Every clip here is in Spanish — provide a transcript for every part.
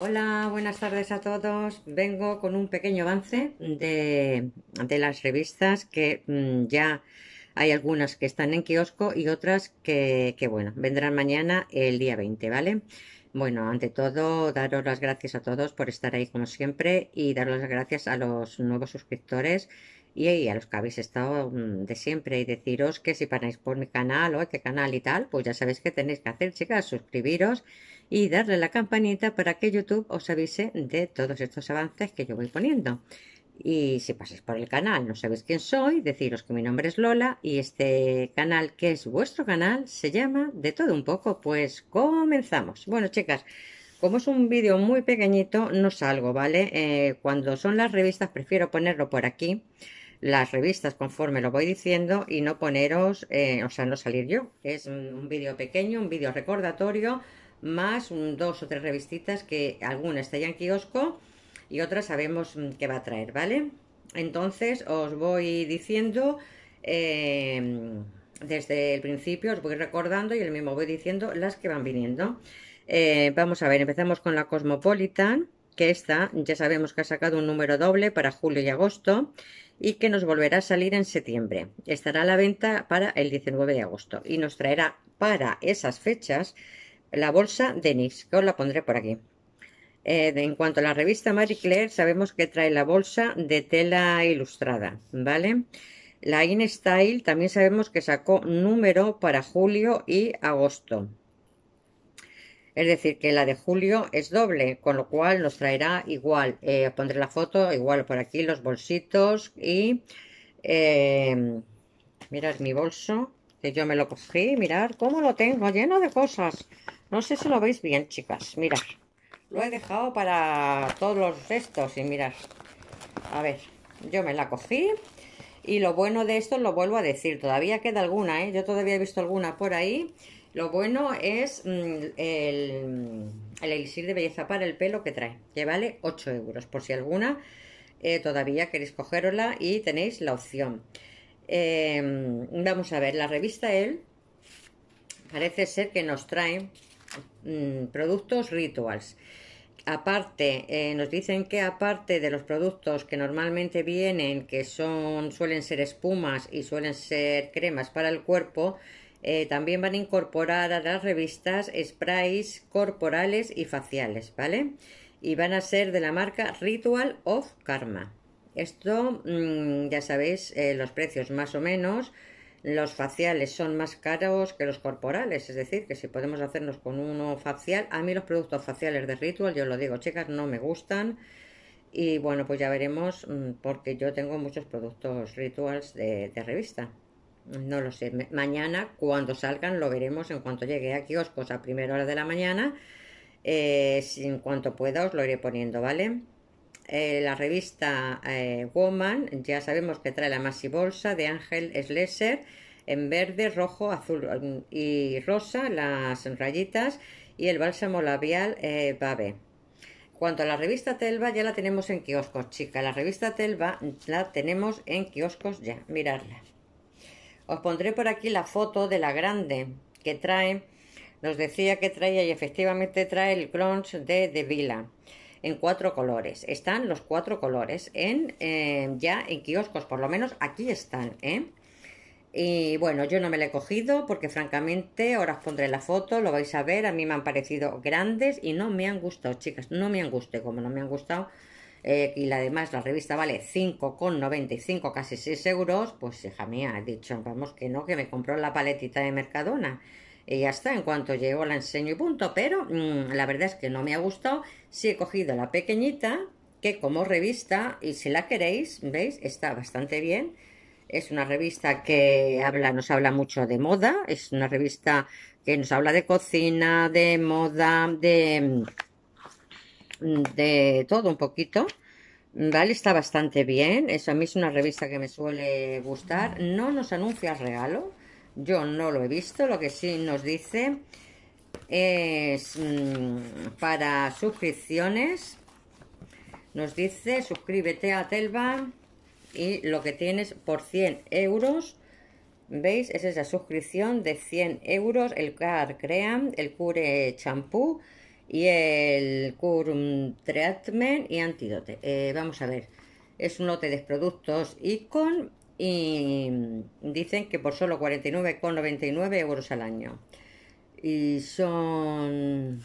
Hola, buenas tardes a todos. Vengo con un pequeño avance de, de, las revistas que mm, ya hay algunas que están en kiosco y otras que, que, bueno, vendrán mañana el día 20, ¿vale? Bueno, ante todo, daros las gracias a todos por estar ahí como siempre y daros las gracias a los nuevos suscriptores y, a los que habéis estado mm, de siempre y deciros que si paráis por mi canal o este canal y tal, pues ya sabéis que tenéis que hacer, chicas, suscribiros y darle la campanita para que YouTube os avise de todos estos avances que yo voy poniendo. Y si pasáis por el canal, no sabéis quién soy, deciros que mi nombre es Lola y este canal, que es vuestro canal, se llama De todo un poco, pues comenzamos. Bueno, chicas, como es un vídeo muy pequeñito, no salgo, ¿vale? Eh, cuando son las revistas prefiero ponerlo por aquí las revistas conforme lo voy diciendo y no poneros, eh, o sea, no salir yo. Es un vídeo pequeño, un vídeo recordatorio, más dos o tres revistitas que alguna está ya en kiosco y otras sabemos mm, que va a traer, ¿vale? Entonces os voy diciendo, em, desde el principio os voy recordando y el mismo voy diciendo las que van viniendo. Eh, vamos a ver, empezamos con la Cosmopolitan que esta ya sabemos que ha sacado un número doble para julio y agosto y que nos volverá a salir en septiembre. Estará a la venta para el 19 de agosto y nos traerá para esas fechas la bolsa de NYX, que os la pondré por aquí. Eh, en cuanto a la revista Marie Claire, sabemos que trae la bolsa de tela ilustrada, ¿vale? La InStyle también sabemos que sacó número para julio y agosto es decir que la de julio es doble, con lo cual nos traerá igual, eh, pondré la foto, igual por aquí los bolsitos y em, mirad mi bolso, que yo me lo cogí, mirad cómo lo tengo, lleno de cosas, no sé si lo veis bien chicas, mirad, lo he dejado para todos los restos y mirad, a ver, yo me la cogí y lo bueno de esto lo vuelvo a decir, todavía queda alguna, ¿eh? yo todavía he visto alguna por ahí lo bueno es mm, el, el, elixir de belleza para el pelo que trae, que vale 8 euros, por si alguna eh, todavía queréis cogerla y tenéis la opción. Em, vamos a ver, la revista él parece ser que nos trae mm, productos rituals. Aparte, eh, nos dicen que aparte de los productos que normalmente vienen, que son, suelen ser espumas y suelen ser cremas para el cuerpo, eh, también van a incorporar a las revistas sprays corporales y faciales, ¿vale? Y van a ser de la marca Ritual of Karma. Esto, mm, ya sabéis, eh, los precios más o menos. Los faciales son más caros que los corporales, es decir, que si podemos hacernos con uno facial, a mí los productos faciales de Ritual, yo lo digo, chicas, no me gustan. Y bueno, pues ya veremos, mm, porque yo tengo muchos productos Rituals de revista. No lo sé. Mañana, cuando salgan, lo veremos en cuanto llegue a kioscos a primera hora de la mañana. Eh, en cuanto pueda, os lo iré poniendo, ¿vale? Eh, la revista eh, Woman, ya sabemos que trae la Masi Bolsa de Ángel Slesser en verde, rojo, azul mm, y rosa, las rayitas y el bálsamo labial Babe. Cuanto a la revista Telva, ya la tenemos en kioscos, chica. La revista Telva la tenemos en kioscos ya. Miradla. Os pondré por aquí la foto de la grande que trae, nos decía que traía y efectivamente trae el crunch de De en cuatro colores. Están los cuatro colores en eh, ya en kioscos, por lo menos aquí están, ¿eh? Y bueno, yo no me la he cogido porque francamente ahora os pondré la foto, lo vais a ver, a mí me han parecido grandes y no me han gustado, chicas, no me han gustado, como no me han gustado, eh, y además la revista vale 5,95, casi 6 euros, pues hija mía, he dicho, vamos que no, que me compró la paletita de Mercadona. Y ya está, en cuanto llego la enseño y punto, pero mm, la verdad es que no me ha gustado. Sí he cogido la pequeñita, que como revista, y si la queréis, veis, está bastante bien. Es una revista que habla, nos habla mucho de moda, es una revista que nos habla de cocina, de moda, de, mm, de todo un poquito. Vale, está bastante bien. Eso a mí es una revista que me suele gustar. No nos anuncia regalo. Yo no lo he visto. Lo que sí nos dice es mm, para suscripciones. Nos dice suscríbete a Telva y lo que tienes por 100 euros. ¿Veis? Es esa suscripción de 100 euros. El CAR Cream, el Cure shampoo, y el Curum Treatment y Antidote. Eh, vamos a ver, es un lote de productos ICON y dicen que por solo 49,99 euros al año. Y son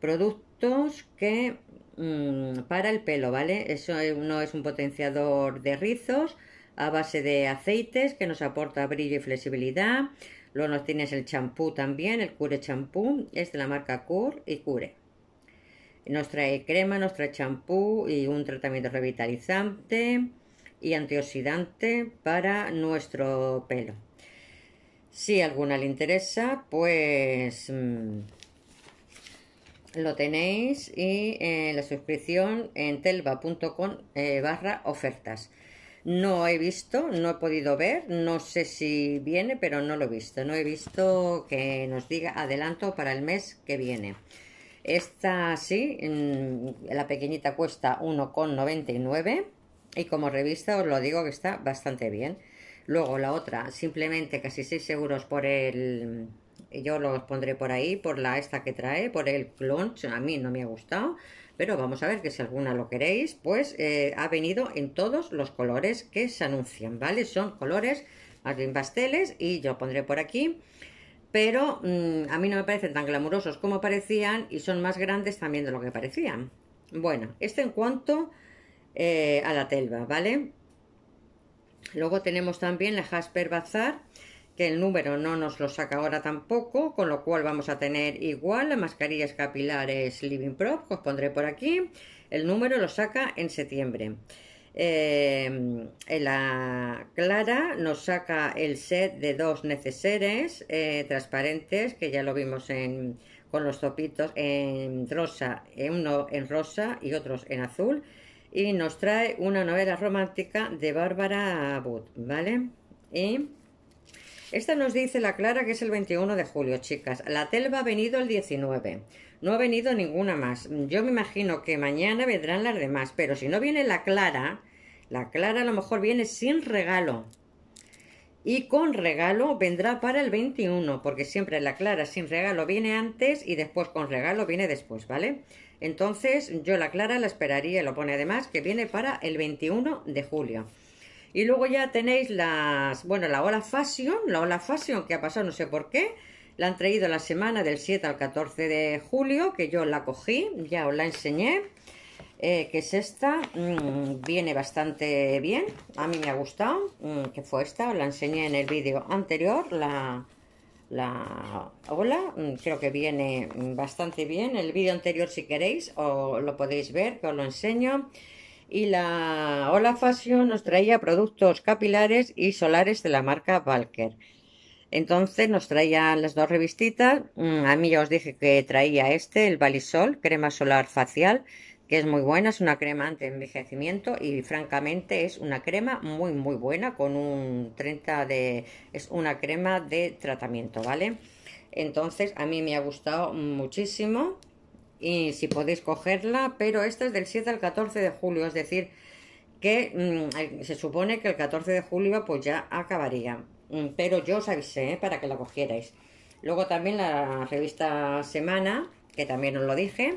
productos que mm, para el pelo, ¿vale? Eso no es un potenciador de rizos a base de aceites que nos aporta brillo y flexibilidad Luego nos tienes el champú también, el Cure champú, es de la marca Cure y Cure. Nos trae crema, nos trae champú y un tratamiento revitalizante y antioxidante para nuestro pelo. Si alguna le interesa, pues mm, lo tenéis y eh, la suscripción en telva.com eh, barra ofertas. No he visto, no he podido ver, no sé si viene, pero no lo he visto. No he visto que nos diga adelanto para el mes que viene. Esta sí, la pequeñita cuesta 1,99 y como revista os lo digo que está bastante bien. Luego la otra, simplemente casi 6 euros por el... Yo los pondré por ahí, por la esta que trae, por el clon, a mí no me ha gustado pero vamos a ver que si alguna lo queréis, pues eh, ha venido en todos los colores que se anuncian, ¿vale? Son colores más bien pasteles y yo pondré por aquí, pero mm, a mí no me parecen tan glamurosos como parecían y son más grandes también de lo que parecían. Bueno, este en cuanto eh, a la telva, ¿vale? Luego tenemos también la Jasper Bazar, que el número no nos lo saca ahora tampoco, con lo cual vamos a tener igual las mascarillas capilares Living Prop, que os pondré por aquí, el número lo saca en septiembre. Eh, la Clara nos saca el set de dos neceseres eh, transparentes, que ya lo vimos con los topitos en rosa, uno en rosa y otros en azul. Y nos trae una novela romántica de Bárbara Wood, ¿vale? Y esta nos dice la Clara que es el 21 de julio, chicas. La Telva ha venido el 19. No ha venido ninguna más. Yo me imagino que mañana vendrán las demás. Pero si no viene la Clara, la Clara a lo mejor viene sin regalo. Y con regalo vendrá para el 21, porque siempre la Clara sin regalo viene antes y después con regalo viene después, ¿vale? Entonces yo la Clara la esperaría, lo pone además que viene para el 21 de julio. Y luego ya tenéis las, bueno, la ola fashion, la ola fashion que ha pasado no sé por qué, la han traído la semana del 7 al 14 de julio, que yo la cogí, ya os la enseñé, eh, que es esta, mm, viene bastante bien, a mí me ha gustado, mm, que fue esta, os la enseñé en el vídeo anterior, la, la ola, mm, creo que viene bastante bien, el vídeo anterior si queréis o lo podéis ver que os lo enseño y la Hola Fashion nos traía productos capilares y solares de la marca Valker. Entonces nos traían las dos revistitas. Mm, a mí ya os dije que traía este, el Balisol, crema solar facial, que es muy buena, es una crema ante envejecimiento y francamente es una crema muy muy buena con un 30 de... es una crema de tratamiento, ¿vale? Entonces a mí me ha gustado muchísimo y si podéis cogerla, pero esta es del 7 al 14 de julio, es decir, que mm, se supone que el 14 de julio pues ya acabaría, mm, pero yo os avisé ¿eh? para que la cogierais. Luego también la revista Semana, que también os lo dije,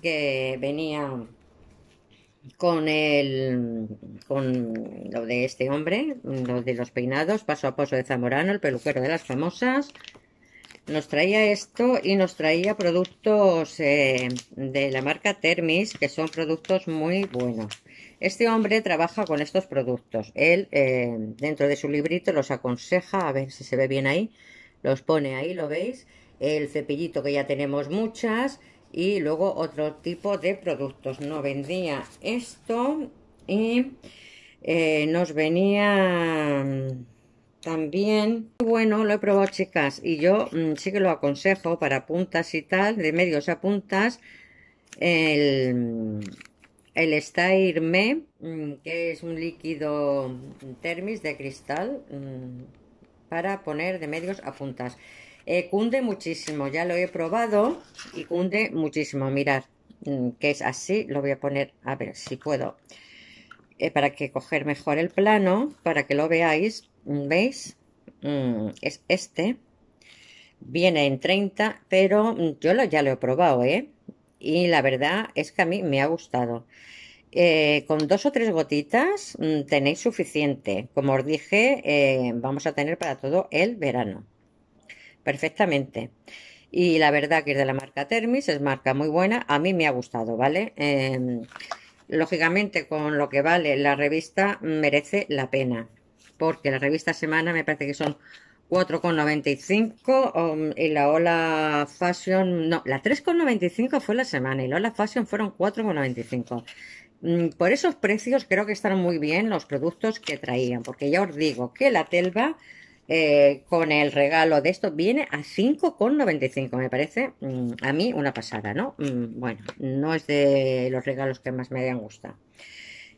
que venía con el con lo de este hombre, lo de los peinados, paso a paso de Zamorano, el peluquero de las famosas, nos traía esto y nos traía productos eh, de la marca Termis, que son productos muy buenos. Este hombre trabaja con estos productos. Él, eh, dentro de su librito, los aconseja, a ver si se ve bien ahí, los pone ahí, ¿lo veis? El cepillito que ya tenemos muchas y luego otro tipo de productos. No vendía esto y eh, nos venía también, bueno, lo he probado, chicas, y yo mm, sí que lo aconsejo para puntas y tal, de medios a puntas, el, el Me, mm, que es un líquido termis de cristal mm, para poner de medios a puntas. Eh, cunde muchísimo, ya lo he probado y cunde muchísimo, mirad, que es así, lo voy a poner, a ver si puedo, eh, para que coger mejor el plano, para que lo veáis, ¿Veis? Mm, es este. Viene en 30, pero mm, yo ya lo he probado, ¿eh? Y la verdad es que a mí me ha gustado. Eh, con dos o tres gotitas mm, tenéis suficiente. Como os dije, eh, vamos a tener para todo el verano. Perfectamente. Y la verdad que es de la marca Thermis, es marca muy buena. A mí me ha gustado, ¿vale? Em, lógicamente, con lo que vale la revista, merece la pena porque la revista Semana me parece que son 4,95 um, y la Ola Fashion, no, la 3,95 fue la semana y la Ola Fashion fueron 4,95. Mm, por esos precios creo que están muy bien los productos que traían, porque ya os digo que la Telva eh, con el regalo de esto viene a 5,95, me parece mm, a mí una pasada, ¿no? Mm, bueno, no es de los regalos que más me dan gustado.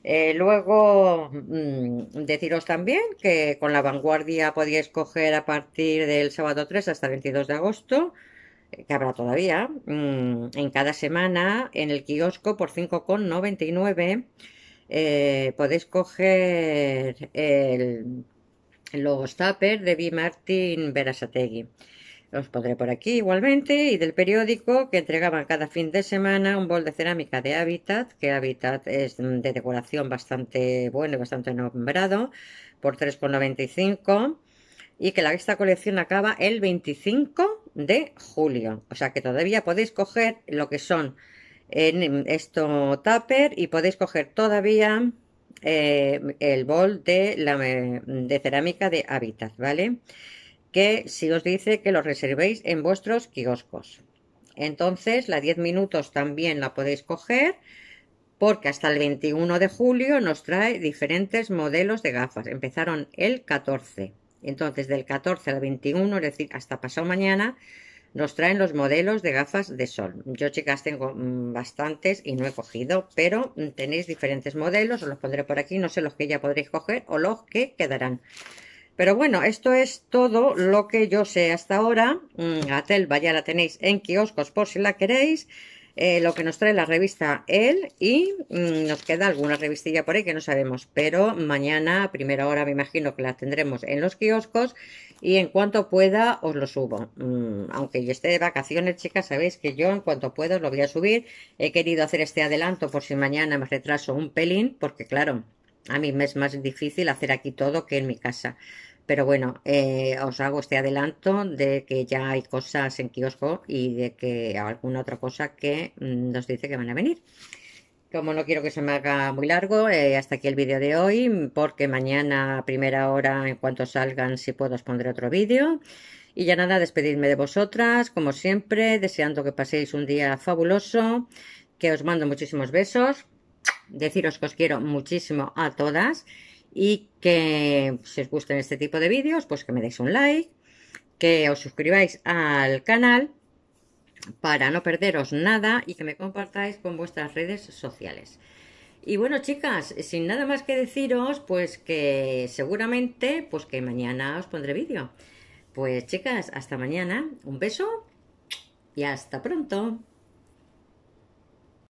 Eh, luego, mm, deciros también que con la vanguardia podéis coger a partir del sábado 3 hasta el 22 de agosto, eh, que habrá todavía, mm, en cada semana en el kiosco por 5,99 eh, podéis coger el, los tuppers de B. Martin Berasategui. Os pondré por aquí igualmente y del periódico que entregaban cada fin de semana un bol de cerámica de Habitat, que Habitat es de decoración bastante bueno y bastante nombrado, por 3,95 y que la, esta colección acaba el 25 de julio. O sea que todavía podéis coger lo que son en esto tupper y podéis coger todavía eh, el bol de, la, eh, de cerámica de Habitat, ¿vale? vale que si os dice que lo reservéis en vuestros kioscos. Entonces, la 10 minutos también la podéis coger porque hasta el 21 de julio nos trae diferentes modelos de gafas. Empezaron el 14. Entonces, del 14 al 21, es decir, hasta pasado mañana, nos traen los modelos de gafas de sol. Yo, chicas, tengo mm, bastantes y no he cogido, pero mm, tenéis diferentes modelos, os los pondré por aquí, no sé los que ya podréis coger o los que quedarán. Pero bueno, esto es todo lo que yo sé hasta ahora. Gatelba mm, ya la tenéis en kioscos por si la queréis. Eh, lo que nos trae la revista él y mm, nos queda alguna revistilla por ahí que no sabemos, pero mañana a primera hora me imagino que la tendremos en los kioscos y en cuanto pueda os lo subo. Mm, aunque yo esté de vacaciones, chicas, sabéis que yo en cuanto pueda os lo voy a subir. He querido hacer este adelanto por si mañana me retraso un pelín, porque claro, a mí me es más difícil hacer aquí todo que en mi casa. Pero bueno, eh, os hago este adelanto de que ya hay cosas en kiosco y de que alguna otra cosa que mm, nos dice que van a venir. Como no quiero que se me haga muy largo, eh, hasta aquí el vídeo de hoy, porque mañana a primera hora, en cuanto salgan, si puedo, os pondré otro vídeo. Y ya nada, despedirme de vosotras, como siempre, deseando que paséis un día fabuloso, que os mando muchísimos besos deciros que os quiero muchísimo a todas y que pues, si os gustan este tipo de vídeos, pues que me deis un like, que os suscribáis al canal para no perderos nada y que me compartáis con vuestras redes sociales. Y bueno, chicas, sin nada más que deciros, pues que seguramente, pues que mañana os pondré vídeo. Pues chicas, hasta mañana, un beso y hasta pronto.